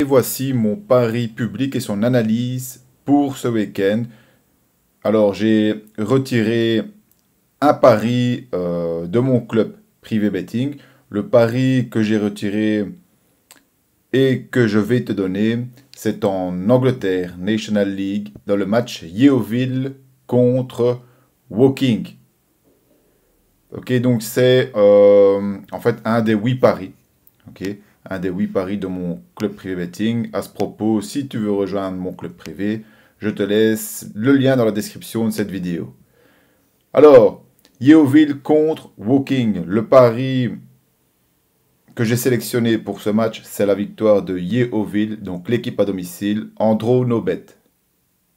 Et voici mon pari public et son analyse pour ce week-end. Alors j'ai retiré un pari euh, de mon club privé betting. Le pari que j'ai retiré et que je vais te donner, c'est en Angleterre, National League, dans le match Yeovil contre Woking. Ok, donc c'est euh, en fait un des huit paris. ok un des 8 paris de mon club privé betting. À ce propos, si tu veux rejoindre mon club privé, je te laisse le lien dans la description de cette vidéo. Alors, Yeovil contre Woking. Le pari que j'ai sélectionné pour ce match, c'est la victoire de Yeovil, donc l'équipe à domicile, en draw bet.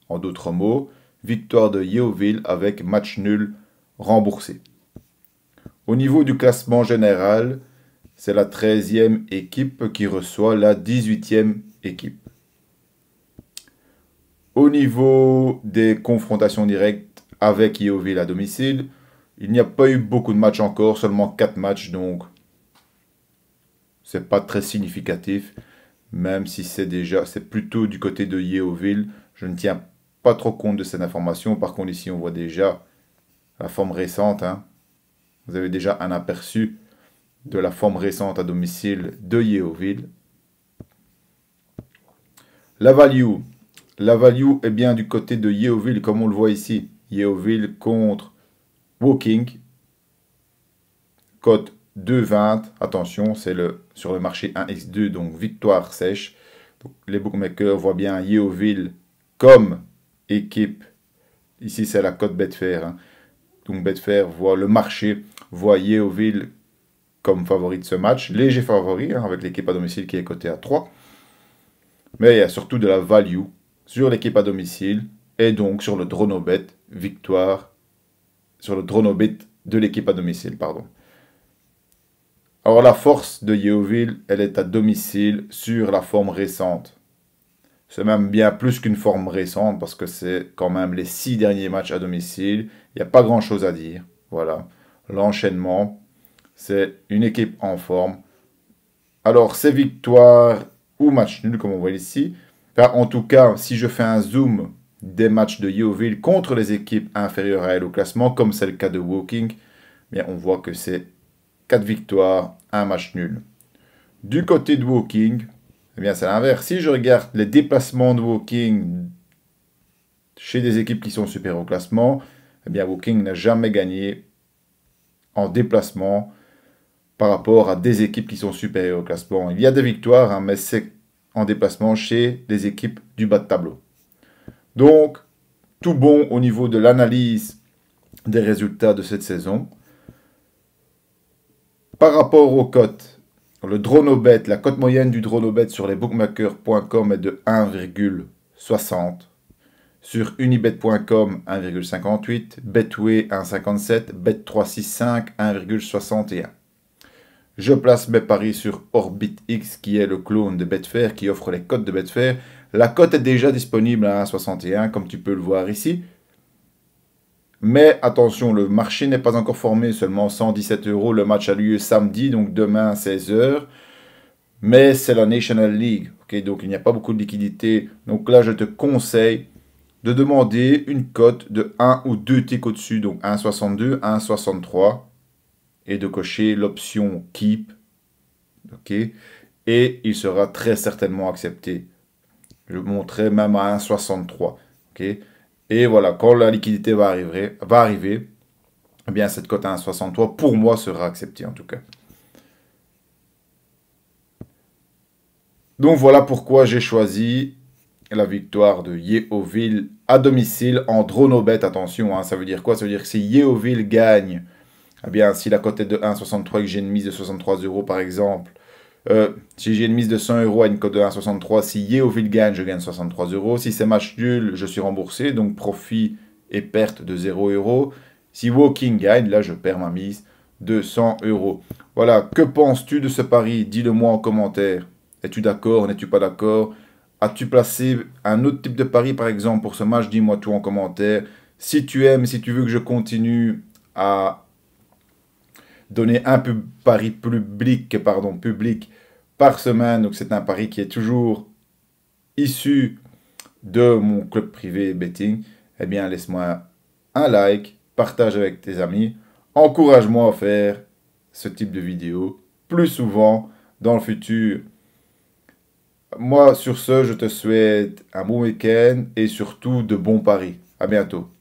En d'autres mots, victoire de Yeovil avec match nul remboursé. Au niveau du classement général, c'est la 13e équipe qui reçoit la 18e équipe. Au niveau des confrontations directes avec Yeovil à domicile, il n'y a pas eu beaucoup de matchs encore, seulement 4 matchs, donc c'est pas très significatif, même si c'est déjà, c'est plutôt du côté de Yeovil. Je ne tiens pas trop compte de cette information, par contre ici on voit déjà la forme récente, hein. vous avez déjà un aperçu de la forme récente à domicile de Yeovil. La value. La value est bien du côté de Yeovil, comme on le voit ici. Yeovil contre Woking. Cote 2,20. Attention, c'est le, sur le marché 1x2, donc victoire sèche. les bookmakers voient bien Yeovil comme équipe. Ici, c'est la cote Betfair. Hein. Donc Betfair voit le marché, voit Yeovil comme favori de ce match, léger favori, hein, avec l'équipe à domicile qui est cotée à 3. Mais il y a surtout de la value sur l'équipe à domicile et donc sur le Dronobet, victoire sur le Dronobet de l'équipe à domicile, pardon. Alors la force de Yeovil, elle est à domicile sur la forme récente. C'est même bien plus qu'une forme récente parce que c'est quand même les six derniers matchs à domicile. Il n'y a pas grand chose à dire. Voilà. L'enchaînement, c'est une équipe en forme. Alors, c'est victoires ou match nul, comme on voit ici, en tout cas, si je fais un zoom des matchs de Yeovil contre les équipes inférieures à elle au classement, comme c'est le cas de Woking, on voit que c'est 4 victoires, un match nul. Du côté de Woking, eh bien c'est l'inverse. Si je regarde les déplacements de Woking chez des équipes qui sont supérieures au classement, eh bien Woking n'a jamais gagné en déplacement par rapport à des équipes qui sont supérieures au classement. Il y a des victoires, hein, mais c'est en déplacement chez des équipes du bas de tableau. Donc, tout bon au niveau de l'analyse des résultats de cette saison. Par rapport aux cotes, le Dronobet, la cote moyenne du Dronobet sur les bookmakers.com est de 1,60. Sur unibet.com, 1,58. Betway, 1,57. Bet365, 1,61. Je place mes paris sur OrbitX, qui est le clone de Betfair, qui offre les cotes de Betfair. La cote est déjà disponible à 1,61, comme tu peux le voir ici. Mais attention, le marché n'est pas encore formé, seulement 117 euros. Le match a lieu samedi, donc demain à 16h. Mais c'est la National League, donc il n'y a pas beaucoup de liquidité. Donc là, je te conseille de demander une cote de 1 ou 2 ticks au-dessus, donc 1,62, 1,63 et de cocher l'option Keep. ok et il sera très certainement accepté. Je montrerai même à 1,63. ok et voilà, quand la liquidité va arriver, va arriver eh bien cette cote à 1,63 pour moi sera acceptée en tout cas. Donc voilà pourquoi j'ai choisi la victoire de Yeovil à domicile en drone au bet. Attention, hein, ça veut dire quoi Ça veut dire que si Yeovil gagne eh bien, si la cote est de 1,63 et que j'ai une mise de 63 euros, par exemple, euh, si j'ai une mise de 100 euros à une cote de 1,63, si Yeovil gagne, je gagne 63 euros. Si c'est match nul, je suis remboursé, donc profit et perte de 0 euros. Si Walking gagne, là, je perds ma mise de 100 euros. Voilà, que penses-tu de ce pari Dis-le-moi en commentaire. Es-tu d'accord N'es-tu pas d'accord As-tu placé un autre type de pari, par exemple, pour ce match Dis-moi tout en commentaire. Si tu aimes, si tu veux que je continue à donner un pari public, pardon, public par semaine. Donc c'est un pari qui est toujours issu de mon club privé betting. Eh bien, laisse-moi un like, partage avec tes amis, encourage-moi à faire ce type de vidéo plus souvent dans le futur. Moi, sur ce, je te souhaite un bon week-end et surtout de bons paris. À bientôt.